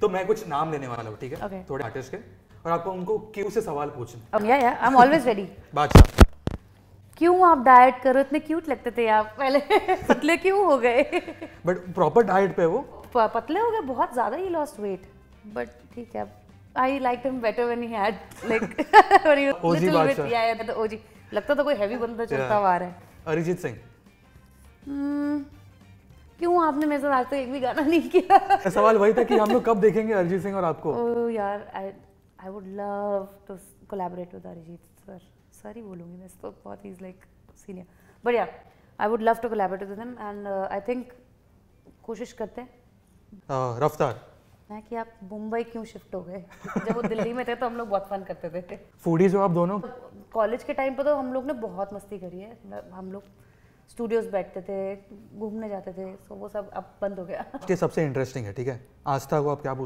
तो मैं कुछ नाम लेने वाला हूँ ठीक है okay. थोड़े आर्टिस्ट के और आपको उनको क्यों से सवाल पूछना um, बादशाह क्यों आप डाइट करो इतने क्यूट लगते थे आप पहले पतले क्यों हो गए बट प्रॉपर डाइट पे वो प, पतले हो गए बहुत ज्यादा ही लॉस्ट वेट बट ठीक है I like him better when he had like when he OG Badshah yeah या तो ओजी लगता तो कोई हेवी बंदा चलता हुआ आ रहा है अरिजीत सिंह hmm, आपने मेरे साथ आज तक एक भी गाना नहीं किया सवाल वही था कि हम लोग कब देखेंगे अरिजीत सिंह और आपको oh, यार I would love to collaborate with Arijit sir sorry बोलूंगी मैं तो बहुत ही like senior but yeah I would love to collaborate with him and I think कोशिश करते हैं रफ्तार मैं कि आप मुंबई क्यों शिफ्ट हो गए जब वो दिल्ली में थे तो हम लोग बहुत फन करते थे फूडीज हो आप दोनों कॉलेज के टाइम पर तो हम लोग ने बहुत मस्ती करी है हम लोग स्टूडियोज बैठते थे घूमने जाते थे सो तो वो सब अब बंद हो गया ये सबसे इंटरेस्टिंग है ठीक है आस्था को आप क्या